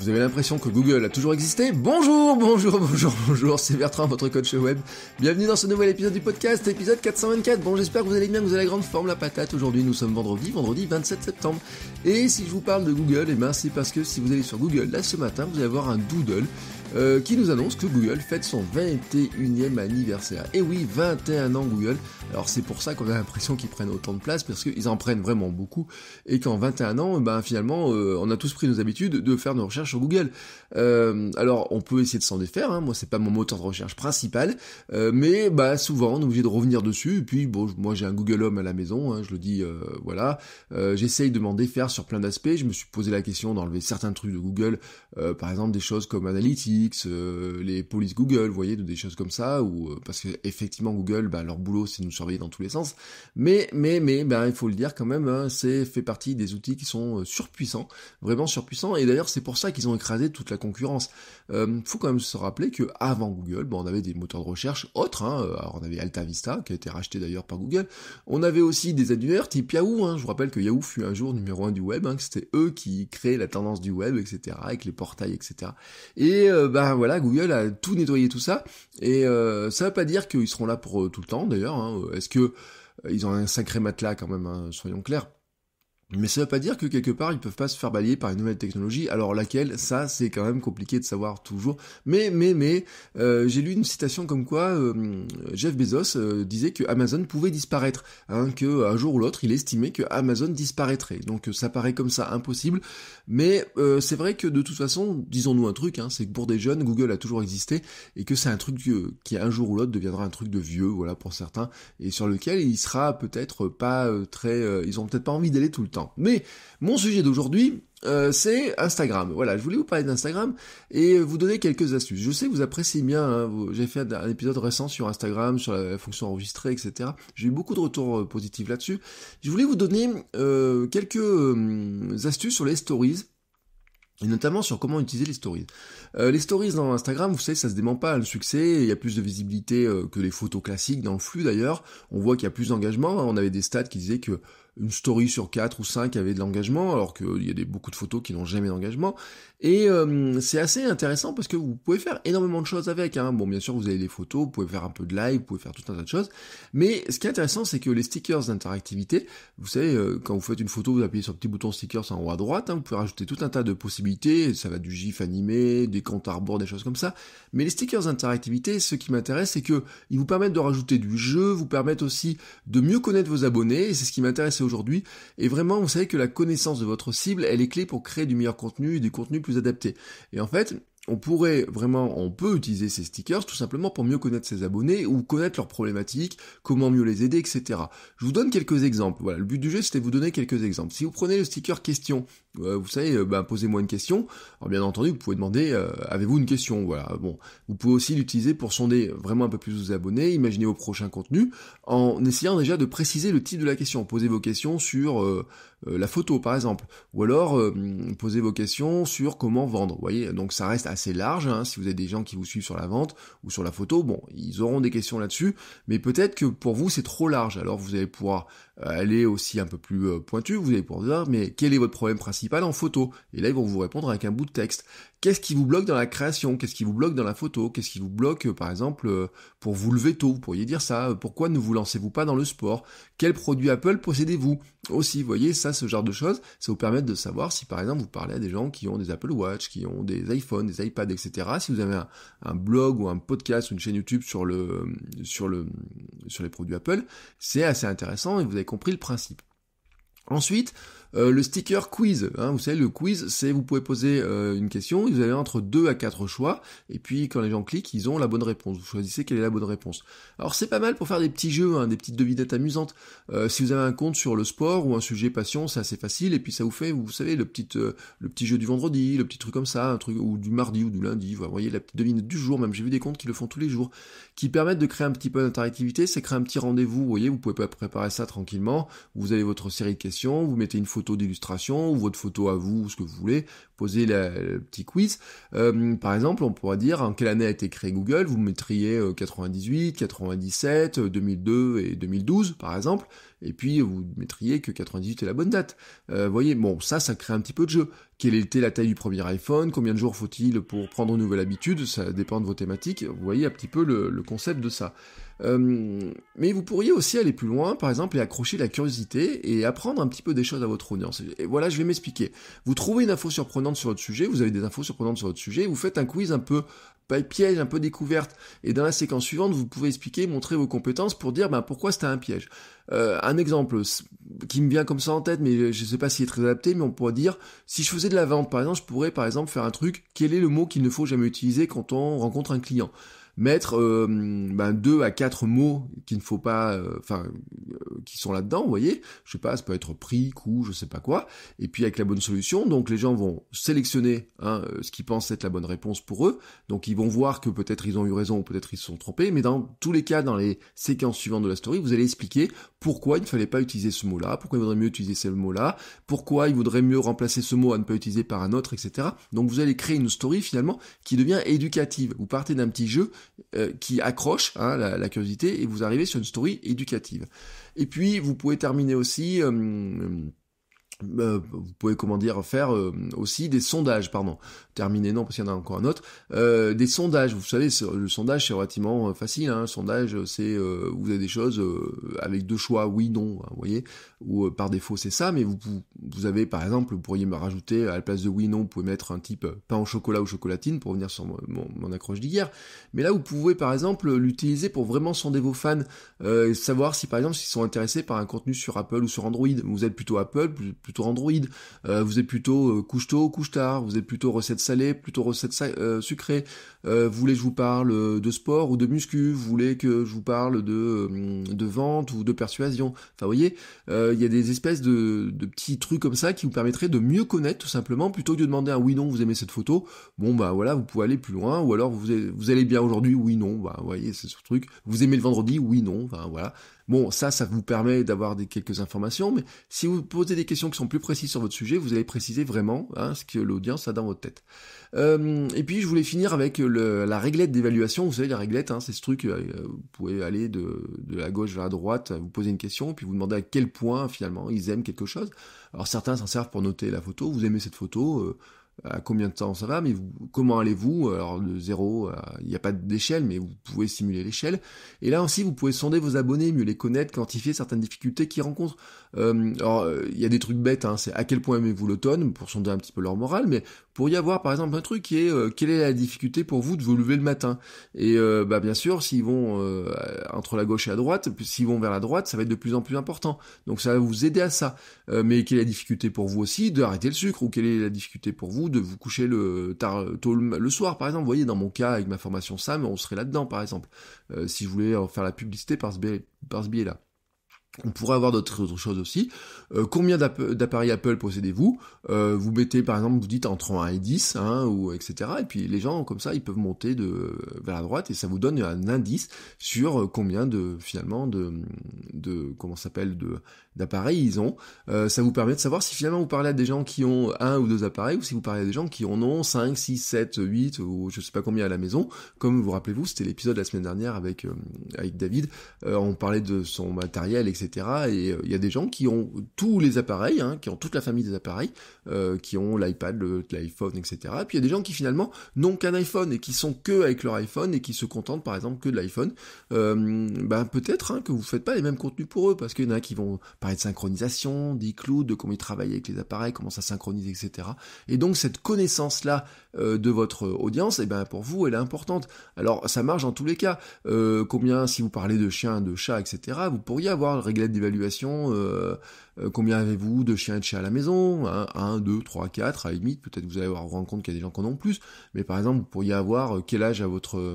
Vous avez l'impression que Google a toujours existé Bonjour, bonjour, bonjour, bonjour, c'est Bertrand, votre coach web. Bienvenue dans ce nouvel épisode du podcast, épisode 424. Bon, j'espère que vous allez bien, que vous avez la grande forme, la patate. Aujourd'hui, nous sommes vendredi, vendredi 27 septembre. Et si je vous parle de Google, et eh ben, c'est parce que si vous allez sur Google, là, ce matin, vous allez avoir un doodle euh, qui nous annonce que Google fête son 21e anniversaire. Et oui, 21 ans Google. Alors c'est pour ça qu'on a l'impression qu'ils prennent autant de place, parce qu'ils en prennent vraiment beaucoup, et qu'en 21 ans, eh ben finalement, euh, on a tous pris nos habitudes de faire nos recherches sur Google. Euh, alors on peut essayer de s'en défaire, hein, moi c'est pas mon moteur de recherche principal, euh, mais bah souvent on est obligé de revenir dessus, et puis bon, moi j'ai un Google Home à la maison, hein, je le dis, voilà, j'essaye de m'en défaire sur plein d'aspects, je me suis posé la question d'enlever certains trucs de Google, par exemple des choses comme Analytics, les polices Google, vous voyez, des choses comme ça, ou parce que effectivement Google, bah, leur boulot c'est nous dans tous les sens. Mais, mais, mais, ben, il faut le dire quand même, hein, c'est fait partie des outils qui sont euh, surpuissants, vraiment surpuissants. Et d'ailleurs, c'est pour ça qu'ils ont écrasé toute la concurrence. il euh, faut quand même se rappeler que avant Google, bon, on avait des moteurs de recherche autres. Hein, euh, on avait Alta Vista qui a été racheté d'ailleurs par Google. On avait aussi des annuaires type Yahoo. Hein. je vous rappelle que Yahoo fut un jour numéro un du web, c'était eux qui créaient la tendance du web, etc., avec les portails, etc. Et ben voilà, Google a tout nettoyé tout ça. Et ça ça veut pas dire qu'ils seront là pour tout le temps d'ailleurs. Est-ce que euh, ils ont un sacré matelas quand même, hein, soyons clairs. Mais ça ne veut pas dire que quelque part ils peuvent pas se faire balayer par une nouvelle technologie. Alors laquelle Ça, c'est quand même compliqué de savoir toujours. Mais mais mais euh, j'ai lu une citation comme quoi euh, Jeff Bezos euh, disait que Amazon pouvait disparaître, hein, que un jour ou l'autre il estimait que Amazon disparaîtrait. Donc ça paraît comme ça impossible, mais c'est vrai que de toute façon, disons-nous un truc, hein, c'est que pour des jeunes, Google a toujours existé et que c'est un truc qui un jour ou l'autre deviendra un truc de vieux, voilà pour certains, et sur lequel il sera peut-être pas très, ils ont peut-être pas envie d'aller tout le temps. Mais mon sujet d'aujourd'hui, euh, c'est Instagram. Voilà, je voulais vous parler d'Instagram et vous donner quelques astuces. Je sais que vous appréciez bien, hein, j'ai fait un épisode récent sur Instagram, sur la fonction enregistrée, etc. J'ai eu beaucoup de retours euh, positifs là-dessus. Je voulais vous donner euh, quelques hum, astuces sur les stories et notamment sur comment utiliser les stories. les stories dans Instagram, vous savez, ça se dément pas, hein, le succès, il y a plus de visibilité que les photos classiques dans le flux d'ailleurs, on voit qu'il y a plus d'engagement, hein. on avait des stats qui disaient que une story sur quatre ou cinq avait de l'engagement, alors qu'il y a des, beaucoup de photos qui n'ont jamais d'engagement. Et euh, c'est assez intéressant parce que vous pouvez faire énormément de choses avec. Hein. Bon, bien sûr, vous avez des photos, vous pouvez faire un peu de live, vous pouvez faire tout un tas de choses. Mais ce qui est intéressant, c'est que les stickers d'interactivité, vous savez, euh, quand vous faites une photo, vous appuyez sur le petit bouton stickers en haut à droite, hein, vous pouvez rajouter tout un tas de possibilités. Ça va du GIF animé, des comptes à rebours, des choses comme ça. Mais les stickers d'interactivité, ce qui m'intéresse, c'est que ils vous permettent de rajouter du jeu, vous permettent aussi de mieux connaître vos abonnés. Et c'est ce qui m'intéresse aujourd'hui. Et vraiment, vous savez que la connaissance de votre cible, elle est clé pour créer du meilleur contenu et du contenu plus adapté. Et en fait, on pourrait vraiment, on peut utiliser ces stickers tout simplement pour mieux connaître ses abonnés ou connaître leurs problématiques, comment mieux les aider, etc. Je vous donne quelques exemples. Voilà, le but du jeu c'était vous donner quelques exemples. Si vous prenez le sticker question vous savez, euh, bah, posez-moi une question. Alors bien entendu, vous pouvez demander euh, avez-vous une question Voilà. Bon, vous pouvez aussi l'utiliser pour sonder vraiment un peu plus vos abonnés, imaginer vos prochains contenus, en essayant déjà de préciser le type de la question. Posez vos questions sur euh, la photo, par exemple, ou alors posez vos questions sur comment vendre. Vous voyez, donc ça reste assez large. Hein. si vous avez des gens qui vous suivent sur la vente ou sur la photo, bon, ils auront des questions là-dessus, mais peut-être que pour vous c'est trop large. Alors vous allez pouvoir aller aussi un peu plus pointu. Vous allez pouvoir dire mais quel est votre problème principal pas dans photo. Et là, ils vont vous répondre avec un bout de texte. Qu'est-ce qui vous bloque dans la création Qu'est-ce qui vous bloque dans la photo Qu'est-ce qui vous bloque, euh, par exemple, euh, pour vous lever tôt Vous pourriez dire ça. Euh, pourquoi ne vous lancez-vous pas dans le sport Quel produit Apple possédez-vous Aussi, voyez, ça, ce genre de choses, ça vous permet de savoir si, par exemple, vous parlez à des gens qui ont des Apple Watch, qui ont des iPhones, des iPads, etc. Si vous avez un, un blog ou un podcast ou une chaîne YouTube sur le, sur le, sur les produits Apple, c'est assez intéressant et vous avez compris le principe. Ensuite, euh, le sticker quiz, hein, vous savez, le quiz, c'est vous pouvez poser euh, une question, vous avez entre 2 à 4 choix, et puis quand les gens cliquent, ils ont la bonne réponse. Vous choisissez quelle est la bonne réponse. Alors c'est pas mal pour faire des petits jeux, hein, des petites devinettes amusantes. Euh, si vous avez un compte sur le sport ou un sujet passion, c'est assez facile, et puis ça vous fait, vous savez, le petit, le petit jeu du vendredi, le petit truc comme ça, un truc ou du mardi ou du lundi, vous voyez, la petite devinette du jour, même j'ai vu des comptes qui le font tous les jours, qui permettent de créer un petit peu d'interactivité, c'est créer un petit rendez-vous, vous voyez, vous pouvez préparer ça tranquillement, vous avez votre série de questions, vous mettez une photo d'illustration ou votre photo à vous, ce que vous voulez, posez le petit quiz. Euh, par exemple, on pourrait dire en quelle année a été créé Google, vous mettriez 98, 97, 2002 et 2012 par exemple et puis vous mettriez que 98 est la bonne date. Euh, vous voyez, bon, ça, ça crée un petit peu de jeu. Quelle était la taille du premier iPhone Combien de jours faut-il pour prendre une nouvelle habitude Ça dépend de vos thématiques. Vous voyez un petit peu le, concept de ça. Euh, mais vous pourriez aussi aller plus loin, par exemple, et accrocher la curiosité et apprendre un petit peu des choses à votre audience. Et voilà, je vais m'expliquer. Vous trouvez une info surprenante sur votre sujet, vous avez des infos surprenantes sur votre sujet, vous faites un quiz un peu piège un peu découverte. Et dans la séquence suivante, vous pouvez expliquer, montrer vos compétences pour dire ben, pourquoi c'était un piège. Euh, un exemple qui me vient comme ça en tête, mais je ne sais pas s'il est très adapté, mais on pourrait dire, si je faisais de la vente, par exemple, je pourrais par exemple faire un truc, quel est le mot qu'il ne faut jamais utiliser quand on rencontre un client mettre euh, ben, deux à quatre mots qu'il ne faut pas, euh, enfin qui sont là-dedans, vous voyez, je sais pas, ça peut être prix, coût, je sais pas quoi, et puis avec la bonne solution, donc les gens vont sélectionner hein, euh, ce qu'ils pensent être la bonne réponse pour eux, donc ils vont voir que peut-être ils ont eu raison ou peut-être ils se sont trompés, mais dans tous les cas, dans les séquences suivantes de la story, vous allez expliquer pourquoi il ne fallait pas utiliser ce mot-là, pourquoi il vaudrait mieux utiliser ce mot-là, pourquoi il vaudrait mieux remplacer ce mot à ne pas utiliser par un autre, etc. Donc vous allez créer une story finalement qui devient éducative. Vous partez d'un petit jeu euh, qui accroche hein, la curiosité et vous arrivez sur une story éducative. Et puis, vous pouvez terminer aussi... Euh, euh, vous pouvez comment dire faire euh, aussi des sondages pardon terminé non parce qu'il y en a encore un autre euh, des sondages vous savez le sondage c'est relativement facile un hein. sondage c'est vous avez des choses avec deux choix oui non hein, vous voyez ou par défaut c'est ça mais vous vous avez par exemple vous pourriez me rajouter à la place de oui non vous pouvez mettre un type pain au chocolat ou chocolatine pour venir sur mon, mon, accroche d'hier mais là vous pouvez par exemple l'utiliser pour vraiment sonder vos fans et savoir si par exemple s'ils sont intéressés par un contenu sur Apple ou sur Android vous êtes plutôt Apple plus plutôt Android, euh, vous êtes plutôt euh, couche tôt, couche tard, vous êtes plutôt recette salée, plutôt recette euh, sucrée, vous voulez que je vous parle de sport ou de muscu, vous voulez que je vous parle de, de vente ou de persuasion. Enfin, vous voyez, il y a des espèces de, de petits trucs comme ça qui vous permettraient de mieux connaître tout simplement, plutôt que de demander un oui non, vous aimez cette photo, bon bah voilà, vous pouvez aller plus loin, ou alors vous, vous allez bien aujourd'hui, oui non, bah vous voyez, c'est ce truc, vous aimez le vendredi, oui non, enfin voilà. Bon, ça, ça vous permet d'avoir quelques informations, mais si vous posez des questions qui sont plus précises sur votre sujet, vous allez préciser vraiment hein, ce que l'audience a dans votre tête. Euh, et puis, je voulais finir avec la réglette d'évaluation. Vous savez, la réglette, hein, c'est ce truc, euh, vous pouvez aller de, la gauche à la droite, vous poser une question, puis vous demander à quel point, finalement, ils aiment quelque chose. Alors, certains s'en servent pour noter la photo. Vous aimez cette photo euh, à euh, combien de temps ça va, mais vous, comment allez-vous Alors de zéro, euh, il n'y a pas d'échelle, mais vous pouvez simuler l'échelle. Et là aussi, vous pouvez sonder vos abonnés, mieux les connaître, quantifier certaines difficultés qu'ils rencontrent. Euh, alors il y a des trucs bêtes, hein, c'est à quel point aimez-vous l'automne pour sonder un petit peu leur morale, mais pour y avoir par exemple un truc qui est quelle est la difficulté pour vous de vous lever le matin. Et bah bien sûr, s'ils vont entre la gauche et la droite, s'ils vont vers la droite, ça va être de plus en plus important. Donc ça va vous aider à ça. mais quelle est la difficulté pour vous aussi d'arrêter le sucre ou quelle est la difficulté pour vous de vous coucher le euh, tôt le, soir, par exemple. Vous voyez, dans mon cas, avec ma formation SAM, on serait là-dedans, par exemple, euh, si je voulais faire la publicité par ce biais-là. On pourrait avoir d'autres choses aussi. Euh, combien d'appareils Apple possédez-vous euh, Vous mettez par exemple, vous dites entre 1 et 10, hein, ou etc. Et puis les gens comme ça, ils peuvent monter de vers la droite et ça vous donne un indice sur euh, combien de finalement de comment s'appelle de d'appareils ils ont. ça vous permet de savoir si finalement vous parlez à des gens qui ont un ou deux appareils ou si vous parlez à des gens qui en ont 5, 6, 7, 8 ou je sais pas combien à la maison. Comme vous rappelez-vous, c'était l'épisode la semaine dernière avec avec David. on parlait de son matériel, etc et euh, il y a des gens qui ont tous les appareils, hein, qui ont toute la famille des appareils, euh, qui ont l'iPad, l'iPhone, etc. Et puis il y a des gens qui finalement n'ont qu'un iPhone et qui sont que avec leur iPhone et qui se contentent par exemple que de l'iPhone. Euh, ben peut-être hein, que vous faites pas les mêmes contenus pour eux parce qu'il y en a qui vont parler de synchronisation, d'e-cloud, de comment ils travaillent avec les appareils, comment ça synchronise, etc. Et donc cette connaissance là de votre audience, et eh ben pour vous elle est importante. Alors ça marche dans tous les cas. combien si vous parlez de chiens, de chats, etc. Vous pourriez avoir d'évaluation, euh, euh, combien avez-vous de chiens et de chats à la maison 1, 2, 3, 4, à la limite, peut-être vous allez vous rendre compte qu'il y a des gens qui en ont plus, mais par exemple, vous pourriez avoir euh, quel âge à votre...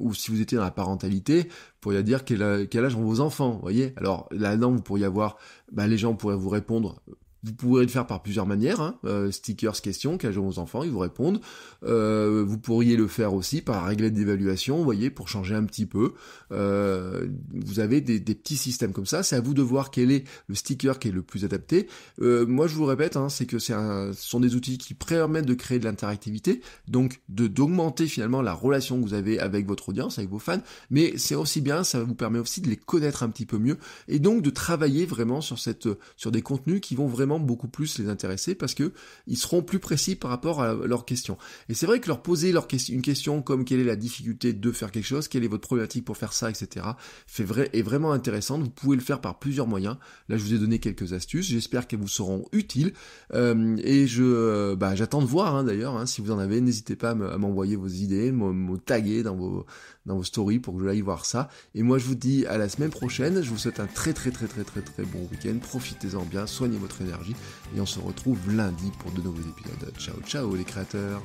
ou si vous étiez dans la parentalité, vous pourriez dire quel, âge ont vos enfants, voyez Alors là-dedans, vous pourriez avoir... Bah, les gens pourraient vous répondre vous pourrez le faire par plusieurs manières, hein. euh, stickers questions, cajons aux enfants, ils vous répondent. Euh, vous pourriez le faire aussi par réglette d'évaluation, vous voyez, pour changer un petit peu. Euh, vous avez des, petits systèmes comme ça, c'est à vous de voir quel est le sticker qui est le plus adapté. moi je vous répète, hein, c'est que ce sont des outils qui permettent de créer de l'interactivité, donc de d'augmenter finalement la relation que vous avez avec votre audience, avec vos fans, mais c'est aussi bien, ça vous permet aussi de les connaître un petit peu mieux, et donc de travailler vraiment sur, cette, sur des contenus qui vont vraiment beaucoup plus les intéresser parce que ils seront plus précis par rapport à leurs questions. Et c'est vrai que leur poser leur question une question comme quelle est la difficulté de faire quelque chose, quelle est votre problématique pour faire ça, etc. Fait est vraiment intéressante. Vous pouvez le faire par plusieurs moyens. Là, je vous ai donné quelques astuces. J'espère qu'elles vous seront utiles. Euh, et je, euh, bah, j'attends de voir hein, d'ailleurs. Hein. si vous en avez, n'hésitez pas à m'envoyer vos idées, me taguer dans vos dans vos stories pour que je aille voir ça. Et moi, je vous dis à la semaine prochaine. Je vous souhaite un très très très très très très bon week-end. Profitez-en bien. Soignez votre énergie et on se retrouve lundi pour de nouveaux épisodes. Ciao, ciao les créateurs